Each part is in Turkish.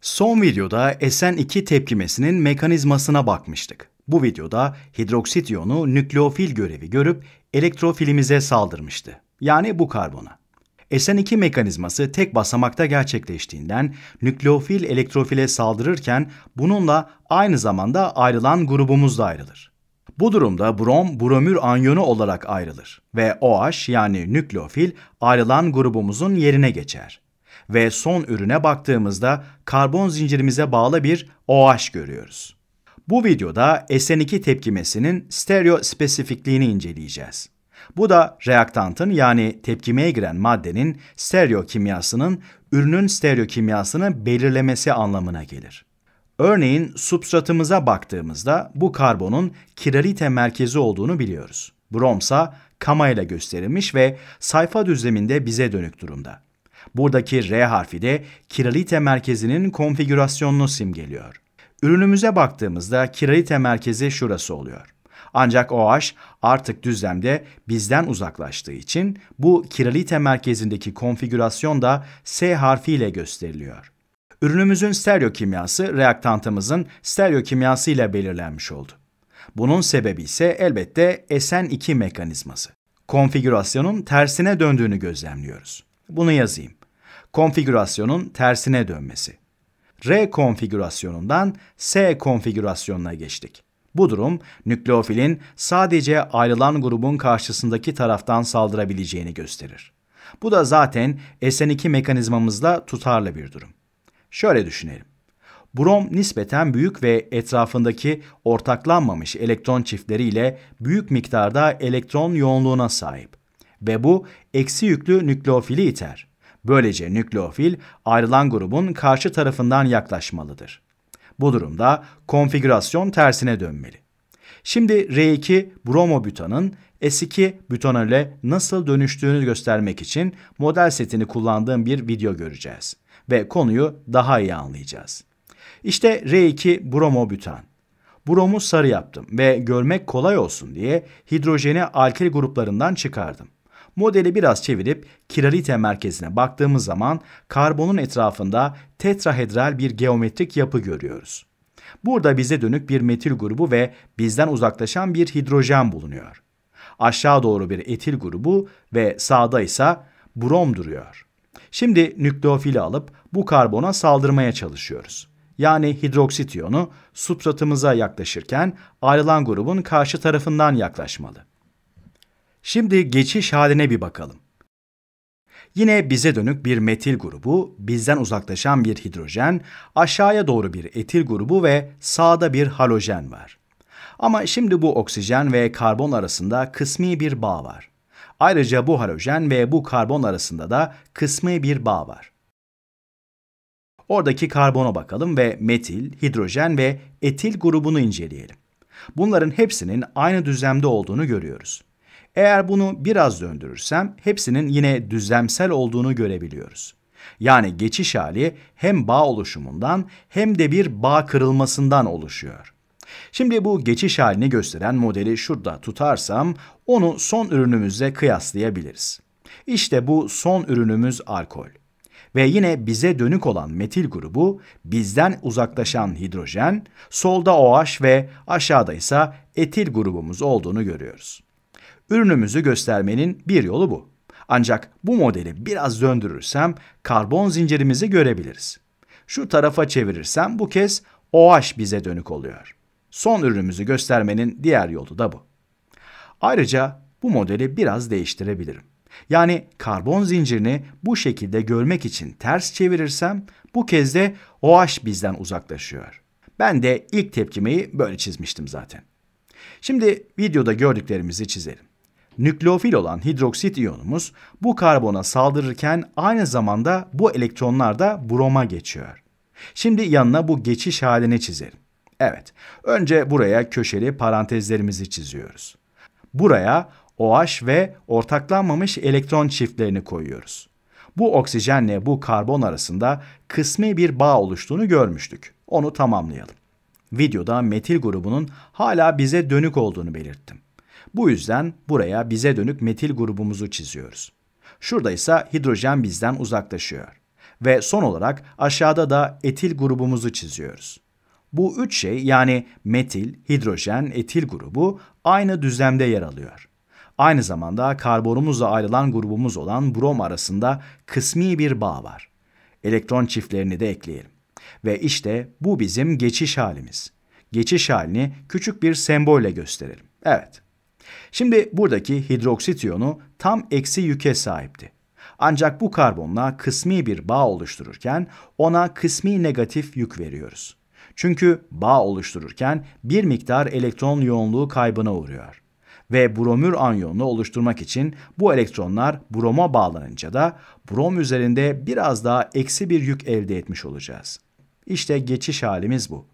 Son videoda SN2 tepkimesinin mekanizmasına bakmıştık. Bu videoda hidroksit iyonu nükleofil görevi görüp elektrofilimize saldırmıştı. Yani bu karbona. SN2 mekanizması tek basamakta gerçekleştiğinden nükleofil elektrofile saldırırken bununla aynı zamanda ayrılan grubumuz da ayrılır. Bu durumda brom bromür anyonu olarak ayrılır ve OH yani nükleofil ayrılan grubumuzun yerine geçer ve son ürüne baktığımızda karbon zincirimize bağlı bir OH görüyoruz. Bu videoda SN2 tepkimesinin stereo spesifikliğini inceleyeceğiz. Bu da reaktantın yani tepkimeye giren maddenin stereo kimyasının ürünün stereo kimyasını belirlemesi anlamına gelir. Örneğin substratımıza baktığımızda bu karbonun kiralite merkezi olduğunu biliyoruz. Bromsa kama ile gösterilmiş ve sayfa düzleminde bize dönük durumda. Buradaki R harfi de Kiralite merkezinin konfigürasyonunu simgeliyor. Ürünümüze baktığımızda Kiralite merkezi şurası oluyor. Ancak OH artık düzlemde bizden uzaklaştığı için bu Kiralite merkezindeki konfigürasyon da S harfiyle gösteriliyor. Ürünümüzün stereo kimyası reaktantımızın stereo kimyası ile belirlenmiş oldu. Bunun sebebi ise elbette SN2 mekanizması. Konfigürasyonun tersine döndüğünü gözlemliyoruz. Bunu yazayım konfigürasyonun tersine dönmesi. R konfigürasyonundan S konfigürasyonuna geçtik. Bu durum nükleofilin sadece ayrılan grubun karşısındaki taraftan saldırabileceğini gösterir. Bu da zaten SN2 mekanizmamızda tutarlı bir durum. Şöyle düşünelim. Brom nispeten büyük ve etrafındaki ortaklanmamış elektron çiftleriyle büyük miktarda elektron yoğunluğuna sahip ve bu eksi yüklü nükleofili iter. Böylece nükleofil ayrılan grubun karşı tarafından yaklaşmalıdır. Bu durumda konfigürasyon tersine dönmeli. Şimdi R2 bromobütanın S2 butanole nasıl dönüştüğünü göstermek için model setini kullandığım bir video göreceğiz ve konuyu daha iyi anlayacağız. İşte R2 bromobütan. Bromu sarı yaptım ve görmek kolay olsun diye hidrojeni alkil gruplarından çıkardım. Modeli biraz çevirip kiralite merkezine baktığımız zaman karbonun etrafında tetrahedral bir geometrik yapı görüyoruz. Burada bize dönük bir metil grubu ve bizden uzaklaşan bir hidrojen bulunuyor. Aşağı doğru bir etil grubu ve sağda ise brom duruyor. Şimdi nükleofili alıp bu karbona saldırmaya çalışıyoruz. Yani hidroksit iyonu substratımıza yaklaşırken ayrılan grubun karşı tarafından yaklaşmalı. Şimdi geçiş haline bir bakalım. Yine bize dönük bir metil grubu, bizden uzaklaşan bir hidrojen, aşağıya doğru bir etil grubu ve sağda bir halojen var. Ama şimdi bu oksijen ve karbon arasında kısmi bir bağ var. Ayrıca bu halojen ve bu karbon arasında da kısmi bir bağ var. Oradaki karbona bakalım ve metil, hidrojen ve etil grubunu inceleyelim. Bunların hepsinin aynı düzlemde olduğunu görüyoruz. Eğer bunu biraz döndürürsem hepsinin yine düzlemsel olduğunu görebiliyoruz. Yani geçiş hali hem bağ oluşumundan hem de bir bağ kırılmasından oluşuyor. Şimdi bu geçiş halini gösteren modeli şurada tutarsam onu son ürünümüzle kıyaslayabiliriz. İşte bu son ürünümüz alkol. Ve yine bize dönük olan metil grubu bizden uzaklaşan hidrojen, solda OH ve aşağıda ise etil grubumuz olduğunu görüyoruz. Ürünümüzü göstermenin bir yolu bu. Ancak bu modeli biraz döndürürsem karbon zincirimizi görebiliriz. Şu tarafa çevirirsem bu kez OH bize dönük oluyor. Son ürünümüzü göstermenin diğer yolu da bu. Ayrıca bu modeli biraz değiştirebilirim. Yani karbon zincirini bu şekilde görmek için ters çevirirsem bu kez de OH bizden uzaklaşıyor. Ben de ilk tepkimeyi böyle çizmiştim zaten. Şimdi videoda gördüklerimizi çizelim nükleofil olan hidroksit iyonumuz bu karbona saldırırken aynı zamanda bu elektronlar da broma geçiyor. Şimdi yanına bu geçiş halini çizelim. Evet, önce buraya köşeli parantezlerimizi çiziyoruz. Buraya OH ve ortaklanmamış elektron çiftlerini koyuyoruz. Bu oksijenle bu karbon arasında kısmi bir bağ oluştuğunu görmüştük. Onu tamamlayalım. Videoda metil grubunun hala bize dönük olduğunu belirttim. Bu yüzden buraya bize dönük metil grubumuzu çiziyoruz. Şurada ise hidrojen bizden uzaklaşıyor. Ve son olarak aşağıda da etil grubumuzu çiziyoruz. Bu üç şey yani metil, hidrojen, etil grubu aynı düzlemde yer alıyor. Aynı zamanda karbonumuzla ayrılan grubumuz olan brom arasında kısmi bir bağ var. Elektron çiftlerini de ekleyelim. Ve işte bu bizim geçiş halimiz. Geçiş halini küçük bir sembolle gösterelim. Evet, Şimdi buradaki hidroksit iyonu tam eksi yüke sahipti. Ancak bu karbonla kısmi bir bağ oluştururken ona kısmi negatif yük veriyoruz. Çünkü bağ oluştururken bir miktar elektron yoğunluğu kaybına uğruyor. Ve bromür anyonunu oluşturmak için bu elektronlar broma bağlanınca da brom üzerinde biraz daha eksi bir yük elde etmiş olacağız. İşte geçiş halimiz bu.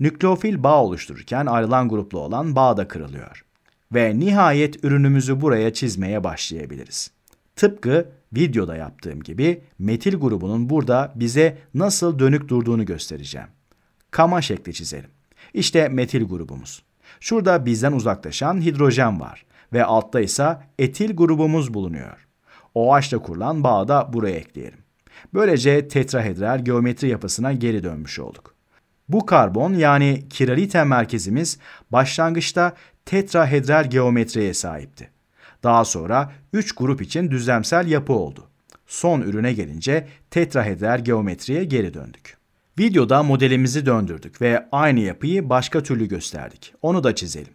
Nükleofil bağ oluştururken ayrılan gruplu olan bağ da kırılıyor ve nihayet ürünümüzü buraya çizmeye başlayabiliriz. Tıpkı videoda yaptığım gibi metil grubunun burada bize nasıl dönük durduğunu göstereceğim. Kama şekli çizelim. İşte metil grubumuz. Şurada bizden uzaklaşan hidrojen var ve altta ise etil grubumuz bulunuyor. OH'la kurulan bağı da buraya ekleyelim. Böylece tetrahedral geometri yapısına geri dönmüş olduk. Bu karbon yani kiraliten merkezimiz başlangıçta tetrahedral geometriye sahipti. Daha sonra 3 grup için düzlemsel yapı oldu. Son ürüne gelince tetrahedral geometriye geri döndük. Videoda modelimizi döndürdük ve aynı yapıyı başka türlü gösterdik. Onu da çizelim.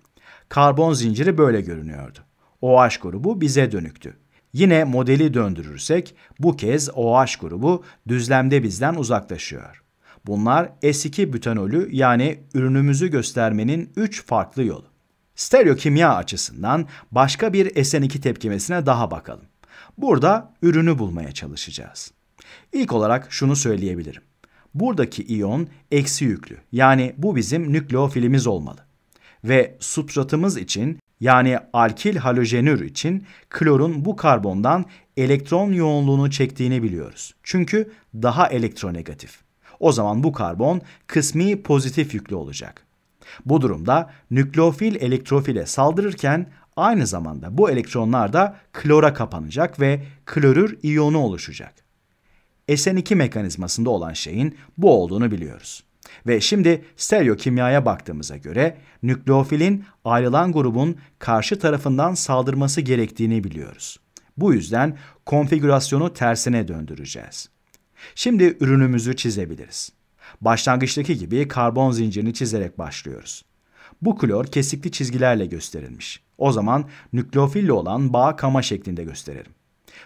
Karbon zinciri böyle görünüyordu. OH grubu bize dönüktü. Yine modeli döndürürsek bu kez OH grubu düzlemde bizden uzaklaşıyor. Bunlar S2 bütanolü yani ürünümüzü göstermenin 3 farklı yolu. Stereokimya açısından başka bir SN2 tepkimesine daha bakalım. Burada ürünü bulmaya çalışacağız. İlk olarak şunu söyleyebilirim. Buradaki iyon eksi yüklü yani bu bizim nükleofilimiz olmalı. Ve substratımız için yani alkil halojenür için klorun bu karbondan elektron yoğunluğunu çektiğini biliyoruz. Çünkü daha elektronegatif. O zaman bu karbon kısmi pozitif yüklü olacak. Bu durumda nükleofil elektrofile saldırırken aynı zamanda bu elektronlar da klora kapanacak ve klorür iyonu oluşacak. SN2 mekanizmasında olan şeyin bu olduğunu biliyoruz. Ve şimdi stereokimyaya baktığımıza göre nükleofilin ayrılan grubun karşı tarafından saldırması gerektiğini biliyoruz. Bu yüzden konfigürasyonu tersine döndüreceğiz. Şimdi ürünümüzü çizebiliriz. Başlangıçtaki gibi karbon zincirini çizerek başlıyoruz. Bu klor kesikli çizgilerle gösterilmiş. O zaman nükleofille olan bağ kama şeklinde gösteririm.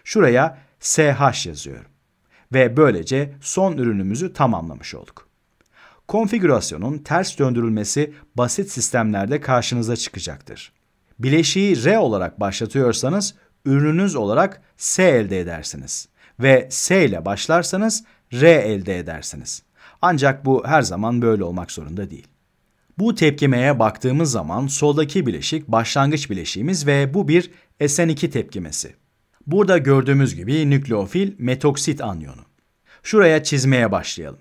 Şuraya SH yazıyorum. Ve böylece son ürünümüzü tamamlamış olduk. Konfigürasyonun ters döndürülmesi basit sistemlerde karşınıza çıkacaktır. Bileşiği R olarak başlatıyorsanız ürününüz olarak S elde edersiniz ve S ile başlarsanız R elde edersiniz. Ancak bu her zaman böyle olmak zorunda değil. Bu tepkimeye baktığımız zaman soldaki bileşik başlangıç bileşiğimiz ve bu bir SN2 tepkimesi. Burada gördüğümüz gibi nükleofil metoksit anyonu. Şuraya çizmeye başlayalım.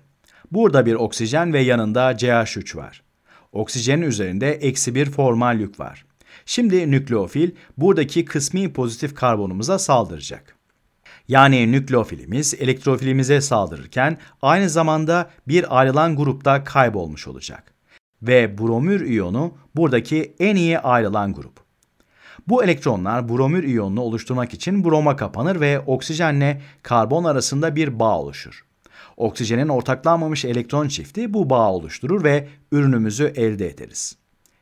Burada bir oksijen ve yanında CH3 var. Oksijenin üzerinde eksi bir formal yük var. Şimdi nükleofil buradaki kısmi pozitif karbonumuza saldıracak. Yani nükleofilimiz elektrofilimize saldırırken aynı zamanda bir ayrılan grupta kaybolmuş olacak. Ve bromür iyonu buradaki en iyi ayrılan grup. Bu elektronlar bromür iyonunu oluşturmak için broma kapanır ve oksijenle karbon arasında bir bağ oluşur. Oksijenin ortaklanmamış elektron çifti bu bağı oluşturur ve ürünümüzü elde ederiz.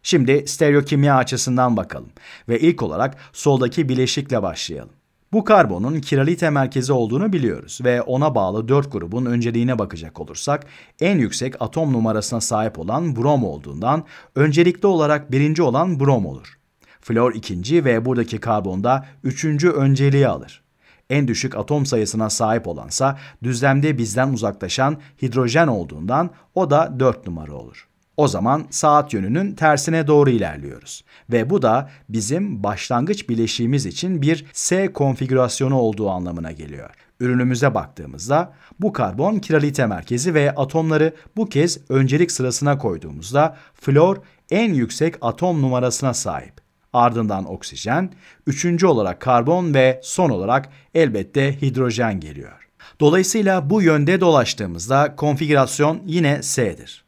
Şimdi stereokimya açısından bakalım ve ilk olarak soldaki bileşikle başlayalım. Bu karbonun kiralite merkezi olduğunu biliyoruz ve ona bağlı 4 grubun önceliğine bakacak olursak en yüksek atom numarasına sahip olan brom olduğundan öncelikli olarak birinci olan brom olur. Flor ikinci ve buradaki karbonda üçüncü önceliği alır. En düşük atom sayısına sahip olansa düzlemde bizden uzaklaşan hidrojen olduğundan o da 4 numara olur. O zaman saat yönünün tersine doğru ilerliyoruz ve bu da bizim başlangıç bileşiğimiz için bir S konfigürasyonu olduğu anlamına geliyor. Ürünümüze baktığımızda bu karbon kiralite merkezi ve atomları bu kez öncelik sırasına koyduğumuzda flor en yüksek atom numarasına sahip. Ardından oksijen, üçüncü olarak karbon ve son olarak elbette hidrojen geliyor. Dolayısıyla bu yönde dolaştığımızda konfigürasyon yine S'dir.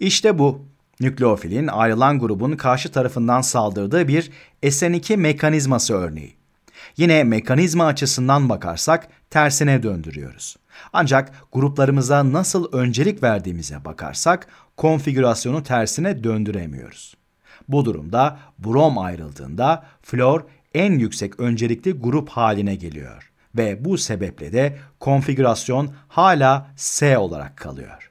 İşte bu. Nükleofilin ayrılan grubun karşı tarafından saldırdığı bir SN2 mekanizması örneği. Yine mekanizma açısından bakarsak tersine döndürüyoruz. Ancak gruplarımıza nasıl öncelik verdiğimize bakarsak konfigürasyonu tersine döndüremiyoruz. Bu durumda brom ayrıldığında flor en yüksek öncelikli grup haline geliyor ve bu sebeple de konfigürasyon hala S olarak kalıyor.